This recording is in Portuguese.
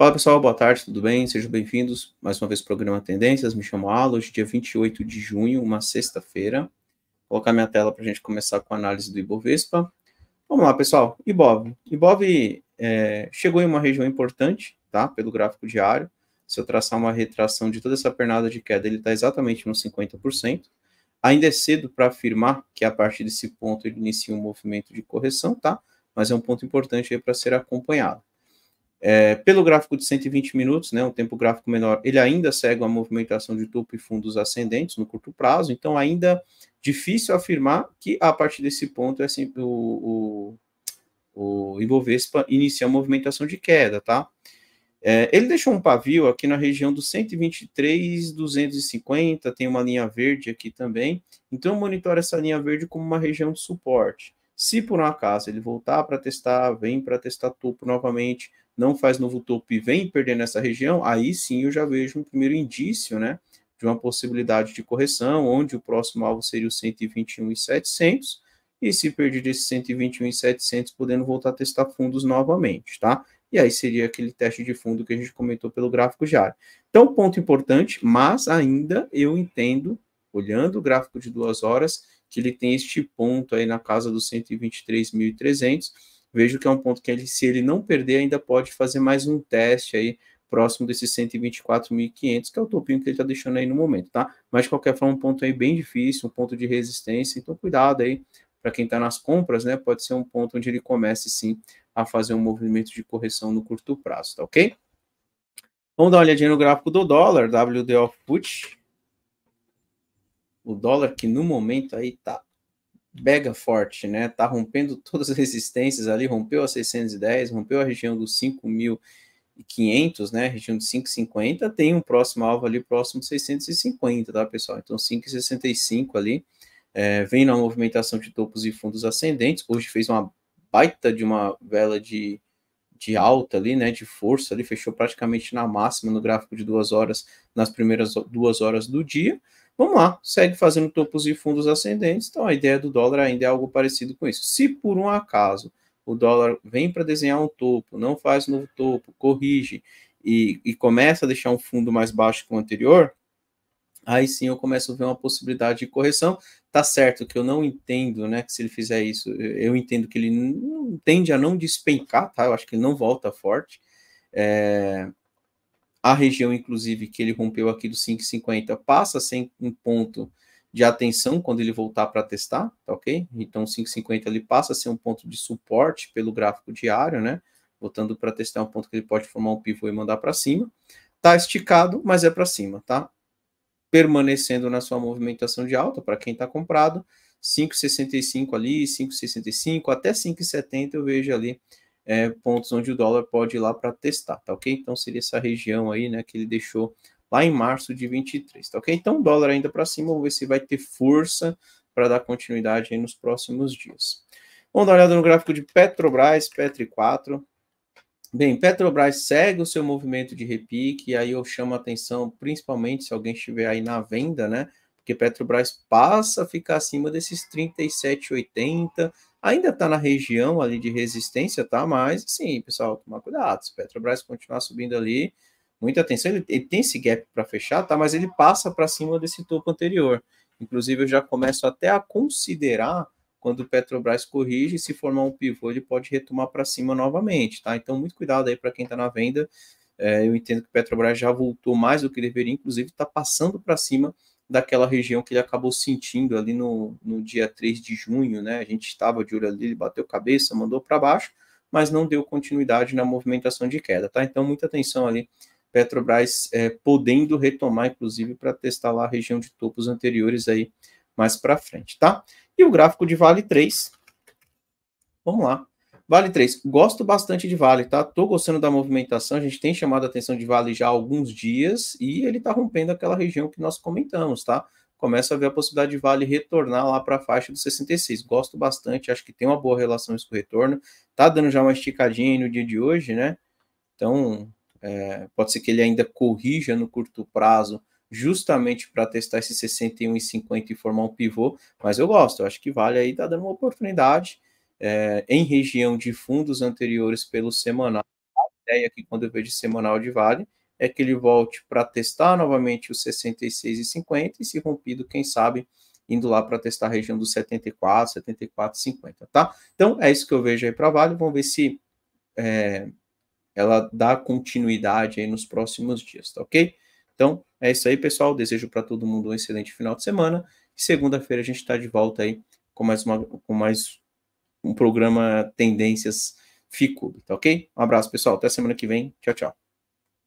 Fala pessoal, boa tarde, tudo bem? Sejam bem-vindos mais uma vez ao programa Tendências. Me chamo Alo, hoje dia 28 de junho, uma sexta-feira. Vou colocar minha tela para a gente começar com a análise do Ibovespa. Vamos lá, pessoal. Ibov. Ibov é, chegou em uma região importante, tá? Pelo gráfico diário. Se eu traçar uma retração de toda essa pernada de queda, ele está exatamente nos 50%. Ainda é cedo para afirmar que a partir desse ponto ele inicia um movimento de correção, tá? Mas é um ponto importante aí para ser acompanhado. É, pelo gráfico de 120 minutos, né, um tempo gráfico menor, ele ainda segue uma movimentação de topo e fundos ascendentes no curto prazo, então ainda difícil afirmar que a partir desse ponto é assim, o, o, o Ibovespa inicia a movimentação de queda, tá? É, ele deixou um pavio aqui na região dos 123, 250, tem uma linha verde aqui também, então monitora essa linha verde como uma região de suporte. Se por um acaso ele voltar para testar, vem para testar topo novamente, não faz novo topo e vem perdendo essa região, aí sim eu já vejo um primeiro indício, né, de uma possibilidade de correção, onde o próximo alvo seria o 121,700, e se perder desse 121,700, podendo voltar a testar fundos novamente, tá? E aí seria aquele teste de fundo que a gente comentou pelo gráfico diário. Então, ponto importante, mas ainda eu entendo, olhando o gráfico de duas horas, que ele tem este ponto aí na casa dos 123.300, vejo que é um ponto que ele, se ele não perder, ainda pode fazer mais um teste aí próximo desses 124.500, que é o topinho que ele está deixando aí no momento, tá? Mas de qualquer forma, um ponto aí bem difícil, um ponto de resistência, então cuidado aí para quem está nas compras, né? Pode ser um ponto onde ele comece sim a fazer um movimento de correção no curto prazo, tá ok? Vamos dar uma olhadinha no gráfico do dólar, WDO FUT. O dólar que no momento aí tá Bega forte, né? Tá rompendo todas as resistências ali, rompeu a 610, rompeu a região dos 5.500, né? Região de 550, tem um próximo alvo ali, próximo 650, tá, pessoal? Então, 5,65 ali, é, vem na movimentação de topos e fundos ascendentes. Hoje fez uma baita de uma vela de, de alta ali, né, de força ali, fechou praticamente na máxima no gráfico de duas horas, nas primeiras duas horas do dia, Vamos lá, segue fazendo topos e fundos ascendentes. Então a ideia do dólar ainda é algo parecido com isso. Se por um acaso o dólar vem para desenhar um topo, não faz novo topo, corrige e, e começa a deixar um fundo mais baixo que o anterior, aí sim eu começo a ver uma possibilidade de correção. Tá certo que eu não entendo, né? Que se ele fizer isso, eu entendo que ele tende a não despencar, tá? Eu acho que ele não volta forte. É, a região, inclusive, que ele rompeu aqui do 5,50 passa a ser um ponto de atenção quando ele voltar para testar, tá ok? Então, 5,50 ele passa a ser um ponto de suporte pelo gráfico diário, né? Voltando para testar um ponto que ele pode formar um pivô e mandar para cima. Tá esticado, mas é para cima, tá? Permanecendo na sua movimentação de alta para quem está comprado, 5,65 ali, 5,65 até 5,70 eu vejo ali é, pontos onde o dólar pode ir lá para testar, tá ok? Então seria essa região aí, né, que ele deixou lá em março de 23, tá ok? Então o dólar ainda para cima, vamos ver se vai ter força para dar continuidade aí nos próximos dias. Vamos dar uma olhada no gráfico de Petrobras, Petri 4. Bem, Petrobras segue o seu movimento de repique, e aí eu chamo a atenção, principalmente se alguém estiver aí na venda, né? porque Petrobras passa a ficar acima desses 37,80, ainda está na região ali de resistência, tá? Mas, sim, pessoal, tomar cuidado, se Petrobras continuar subindo ali, muita atenção, ele, ele tem esse gap para fechar, tá? Mas ele passa para cima desse topo anterior. Inclusive, eu já começo até a considerar quando o Petrobras corrige, se formar um pivô, ele pode retomar para cima novamente, tá? Então, muito cuidado aí para quem está na venda. É, eu entendo que o Petrobras já voltou mais do que deveria, inclusive está passando para cima daquela região que ele acabou sentindo ali no, no dia 3 de junho, né? A gente estava de olho ali, ele bateu cabeça, mandou para baixo, mas não deu continuidade na movimentação de queda, tá? Então, muita atenção ali. Petrobras é, podendo retomar, inclusive, para testar lá a região de topos anteriores aí mais para frente, tá? E o gráfico de Vale 3. Vamos lá. Vale 3. Gosto bastante de Vale, tá? Tô gostando da movimentação. A gente tem chamado a atenção de Vale já há alguns dias e ele tá rompendo aquela região que nós comentamos, tá? Começa a ver a possibilidade de Vale retornar lá para a faixa dos 66. Gosto bastante, acho que tem uma boa relação isso com o retorno. Tá dando já uma esticadinha aí no dia de hoje, né? Então, é, pode ser que ele ainda corrija no curto prazo, justamente para testar esse 61,50 e formar um pivô. Mas eu gosto, eu acho que Vale aí tá dando uma oportunidade é, em região de fundos anteriores pelo semanal. A ideia aqui, é quando eu vejo semanal de Vale, é que ele volte para testar novamente os 66,50 e, se rompido, quem sabe, indo lá para testar a região dos 74, 74,50, tá? Então, é isso que eu vejo aí para Vale. Vamos ver se é, ela dá continuidade aí nos próximos dias, tá ok? Então, é isso aí, pessoal. Desejo para todo mundo um excelente final de semana. segunda-feira a gente está de volta aí com mais, uma, com mais um programa Tendências Fico, tá ok? Um abraço, pessoal. Até semana que vem. Tchau, tchau.